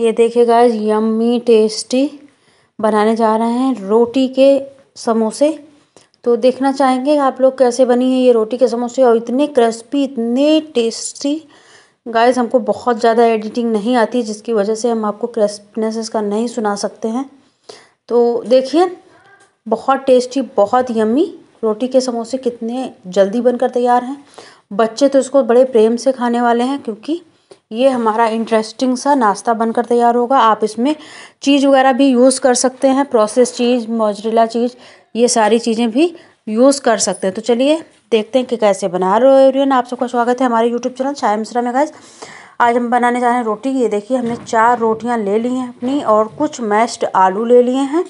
ये देखिए yummy tasty बनाने जा रहे हैं रोटी के समोसे तो देखना चाहेंगे आप लोग कैसे बनी है ये रोटी के समोसे और इतने क्रिस्पी इतने टेस्टी गाइस हमको बहुत ज़्यादा एडिटिंग नहीं आती जिसकी वजह से हम आपको क्रिस्पनेस इसका नहीं सुना सकते हैं तो देखिए बहुत टेस्टी बहुत यम्मी रोटी के समोसे कितने जल्दी बनकर तैयार हैं बच्चे तो इसको बड़े प्रेम से खाने वाले हैं क्योंकि ये हमारा इंटरेस्टिंग सा नाश्ता बनकर तैयार होगा आप इसमें चीज़ वगैरह भी यूज़ कर सकते हैं प्रोसेस चीज़ मोजरेला चीज़ ये सारी चीज़ें भी यूज़ कर सकते हैं तो चलिए देखते हैं कि कैसे बना रहे हो एवरीवन आप सबका स्वागत है हमारे यूट्यूब चैनल छाया मिश्रा में गाइज आज हम बनाने जा रहे हैं रोटी ये देखिए हमने चार रोटियाँ ले ली हैं अपनी और कुछ मैस्ड आलू ले लिए हैं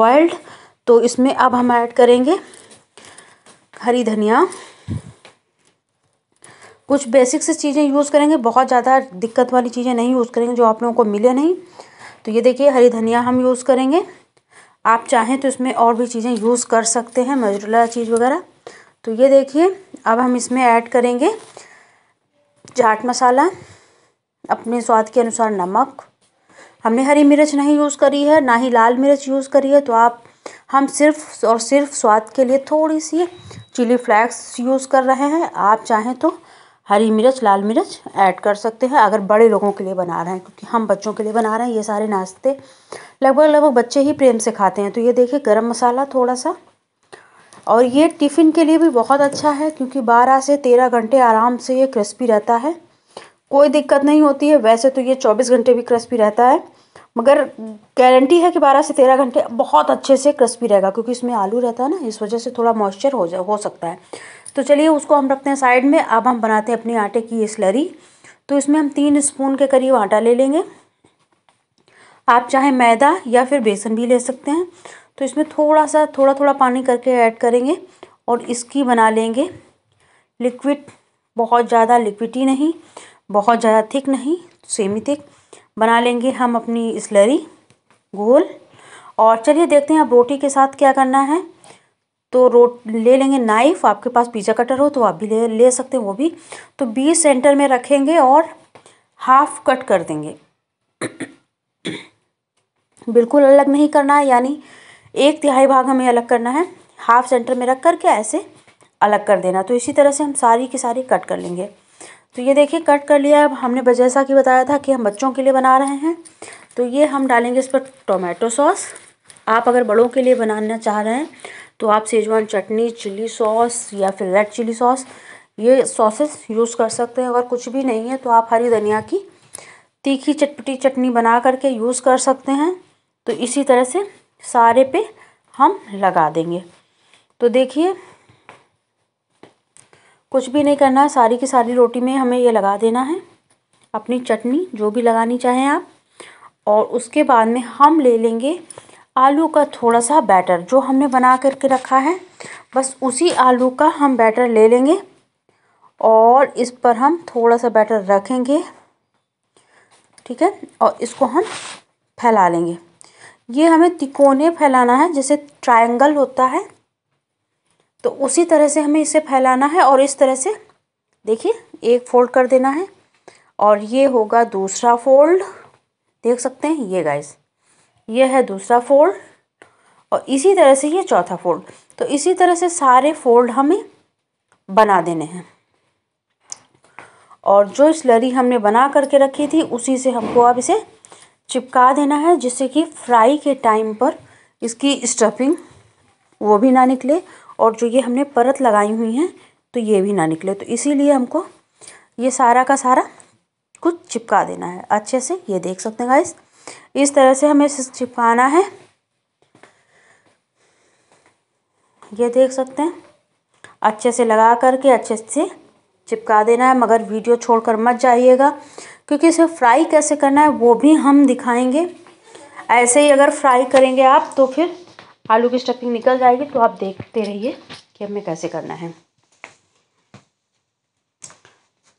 बॉयल्ड तो इसमें अब हम ऐड करेंगे हरी धनिया कुछ बेसिक से चीज़ें यूज़ करेंगे बहुत ज़्यादा दिक्कत वाली चीज़ें नहीं यूज़ करेंगे जो आप लोगों को मिले नहीं तो ये देखिए हरी धनिया हम यूज़ करेंगे आप चाहें तो इसमें और भी चीज़ें यूज़ कर सकते हैं मजरूला चीज़ वगैरह तो ये देखिए अब हम इसमें ऐड करेंगे चाट मसाला अपने स्वाद के अनुसार नमक हमने हरी मिर्च नहीं यूज़ करी है ना ही लाल मिर्च यूज़ करी है तो आप हम सिर्फ और सिर्फ स्वाद के लिए थोड़ी सी चिली फ्लैक्स यूज़ कर रहे हैं आप चाहें तो हरी मिर्च लाल मिर्च ऐड कर सकते हैं अगर बड़े लोगों के लिए बना रहे हैं क्योंकि हम बच्चों के लिए बना रहे हैं ये सारे नाश्ते लगभग लगभग बच्चे ही प्रेम से खाते हैं तो ये देखिए गरम मसाला थोड़ा सा और ये टिफ़िन के लिए भी बहुत अच्छा है क्योंकि बारह से तेरह घंटे आराम से ये क्रिस्पी रहता है कोई दिक्कत नहीं होती है वैसे तो ये चौबीस घंटे भी क्रिस्पी रहता है मगर गारंटी है कि बारह से तेरह घंटे बहुत अच्छे से क्रिस्पी रहेगा क्योंकि इसमें आलू रहता है ना इस वजह से थोड़ा मॉइस्चर हो जा हो सकता है तो चलिए उसको हम रखते हैं साइड में अब हम बनाते हैं अपनी आटे की ये स्लरी तो इसमें हम तीन स्पून के करीब आटा ले लेंगे आप चाहे मैदा या फिर बेसन भी ले सकते हैं तो इसमें थोड़ा सा थोड़ा थोड़ा पानी करके ऐड करेंगे और इसकी बना लेंगे लिक्विड बहुत ज़्यादा लिक्विड ही नहीं बहुत ज़्यादा थिक नहीं सेमी थिक बना लेंगे हम अपनी स्लरी घोल और चलिए देखते हैं अब रोटी के साथ क्या करना है तो रोट ले लेंगे नाइफ़ आपके पास पिज़्ज़ा कटर हो तो आप भी ले ले सकते हैं वो भी तो बीस सेंटर में रखेंगे और हाफ कट कर देंगे बिल्कुल अलग नहीं करना है यानी एक तिहाई भाग हमें अलग करना है हाफ सेंटर में रख कर के ऐसे अलग कर देना तो इसी तरह से हम सारी की सारी कट कर लेंगे तो ये देखिए कट कर लिया अब हमने जैसा कि बताया था कि हम बच्चों के लिए बना रहे हैं तो ये हम डालेंगे इस पर टोमेटो सॉस आप अगर बड़ों के लिए बनाना चाह रहे हैं तो आप सेजवान चटनी चिली सॉस या फिर रेड चिली सॉस ये सॉसेस यूज़ कर सकते हैं अगर कुछ भी नहीं है तो आप हरी धनिया की तीखी चटपटी चटनी बना करके यूज़ कर सकते हैं तो इसी तरह से सारे पे हम लगा देंगे तो देखिए कुछ भी नहीं करना है सारी की सारी रोटी में हमें ये लगा देना है अपनी चटनी जो भी लगानी चाहें आप और उसके बाद में हम ले लेंगे आलू का थोड़ा सा बैटर जो हमने बना करके रखा है बस उसी आलू का हम बैटर ले लेंगे और इस पर हम थोड़ा सा बैटर रखेंगे ठीक है और इसको हम फैला लेंगे ये हमें तिकोने फैलाना है जैसे ट्रायंगल होता है तो उसी तरह से हमें इसे फैलाना है और इस तरह से देखिए एक फोल्ड कर देना है और ये होगा दूसरा फोल्ड देख सकते हैं ये गाइस ये है दूसरा फोल्ड और इसी तरह से ये चौथा फोल्ड तो इसी तरह से सारे फोल्ड हमें बना देने हैं और जो स्लरी हमने बना करके रखी थी उसी से हमको अब इसे चिपका देना है जिससे कि फ्राई के टाइम पर इसकी स्टफिंग वो भी ना निकले और जो ये हमने परत लगाई हुई हैं तो ये भी ना निकले तो इसीलिए हमको ये सारा का सारा कुछ चिपका देना है अच्छे से ये देख सकते हैं गाइस इस तरह से हमें छिपाना चिपकाना है ये देख सकते हैं अच्छे से लगा करके अच्छे से चिपका देना है मगर वीडियो छोड़कर मत जाइएगा क्योंकि इसे फ्राई कैसे करना है वो भी हम दिखाएंगे ऐसे ही अगर फ्राई करेंगे आप तो फिर आलू की स्टफिंग निकल जाएगी तो आप देखते रहिए कि हमें कैसे करना है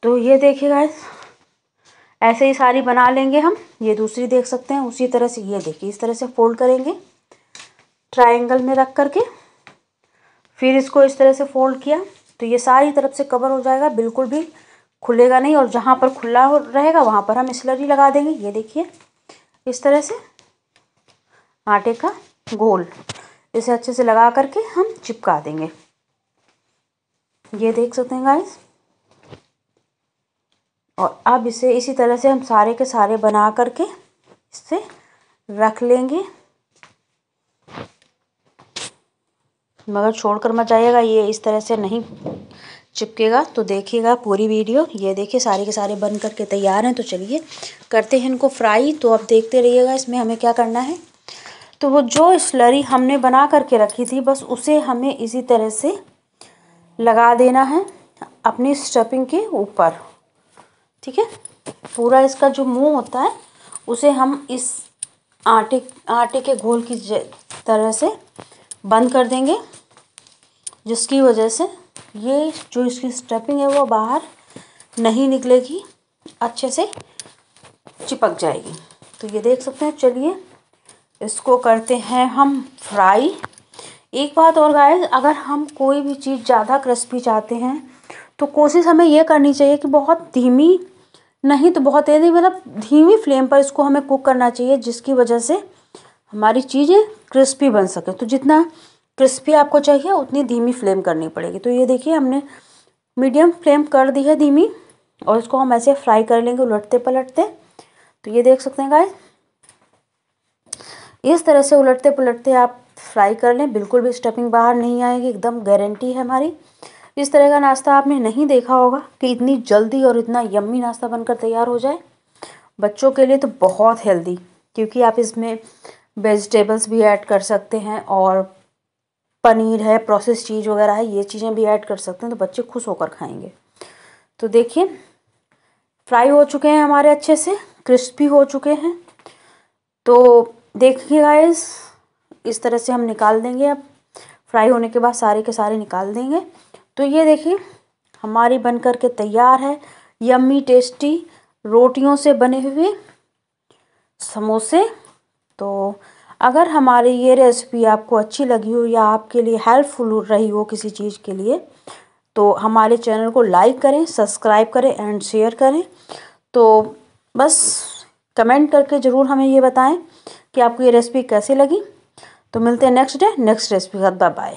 तो ये देखिए गाइस ऐसे ही सारी बना लेंगे हम ये दूसरी देख सकते हैं उसी तरह से ये देखिए इस तरह से फोल्ड करेंगे ट्राइंगल में रख करके फिर इसको इस तरह से फोल्ड किया तो ये सारी तरफ से कवर हो जाएगा बिल्कुल भी खुलेगा नहीं और जहाँ पर खुला हो रहेगा वहाँ पर हम स्लरी लगा देंगे ये देखिए इस तरह से आटे का गोल इसे अच्छे से लगा करके हम चिपका देंगे ये देख सकते हैं गाइस और अब इसे इसी तरह से हम सारे के सारे बना करके इसे रख लेंगे मगर छोड़ कर मत जाइएगा ये इस तरह से नहीं चिपकेगा तो देखिएगा पूरी वीडियो ये देखिए सारे के सारे बन करके तैयार हैं तो चलिए करते हैं इनको फ्राई तो अब देखते रहिएगा इसमें हमें क्या करना है तो वो जो स्लरी हमने बना करके रखी थी बस उसे हमें इसी तरह से लगा देना है अपनी स्टफिंग के ऊपर ठीक है पूरा इसका जो मुंह होता है उसे हम इस आटे आटे के घोल की तरह से बंद कर देंगे जिसकी वजह से ये जो इसकी स्टफिंग है वो बाहर नहीं निकलेगी अच्छे से चिपक जाएगी तो ये देख सकते हैं चलिए इसको करते हैं हम फ्राई एक बात और गाय अगर हम कोई भी चीज़ ज़्यादा क्रिस्पी चाहते हैं तो कोशिश हमें यह करनी चाहिए कि बहुत धीमी नहीं तो बहुत तेज़ मतलब धीमी फ्लेम पर इसको हमें कुक करना चाहिए जिसकी वजह से हमारी चीज़ें क्रिस्पी बन सके तो जितना क्रिस्पी आपको चाहिए उतनी धीमी फ्लेम करनी पड़ेगी तो ये देखिए हमने मीडियम फ्लेम कर दी है धीमी और इसको हम ऐसे फ्राई कर लेंगे उलटते पलटते तो ये देख सकते हैं गाय इस तरह से उलटते पलटते आप फ्राई कर लें बिल्कुल भी स्टफिंग बाहर नहीं आएगी एकदम गारंटी है हमारी इस तरह का नाश्ता आपने नहीं देखा होगा कि इतनी जल्दी और इतना यम्मी नाश्ता बनकर तैयार हो जाए बच्चों के लिए तो बहुत हेल्दी क्योंकि आप इसमें वेजिटेबल्स भी ऐड कर सकते हैं और पनीर है प्रोसेस चीज़ वगैरह है ये चीज़ें भी ऐड कर सकते हैं तो बच्चे खुश होकर खाएंगे तो देखिए फ्राई हो चुके हैं हमारे अच्छे से क्रिस्पी हो चुके हैं तो देखिए गाइस इस तरह से हम निकाल देंगे अब फ्राई होने के बाद सारे के सारे निकाल देंगे तो ये देखिए हमारी बन कर के तैयार है यम्मी टेस्टी रोटियों से बने हुए समोसे तो अगर हमारी ये रेसिपी आपको अच्छी लगी हो या आपके लिए हेल्पफुल रही हो किसी चीज़ के लिए तो हमारे चैनल को लाइक करें सब्सक्राइब करें एंड शेयर करें तो बस कमेंट करके ज़रूर हमें ये बताएं कि आपको ये रेसिपी कैसी लगी तो मिलते हैं नेक्स्ट डे नेक्स्ट रेसिपी के साथ बाय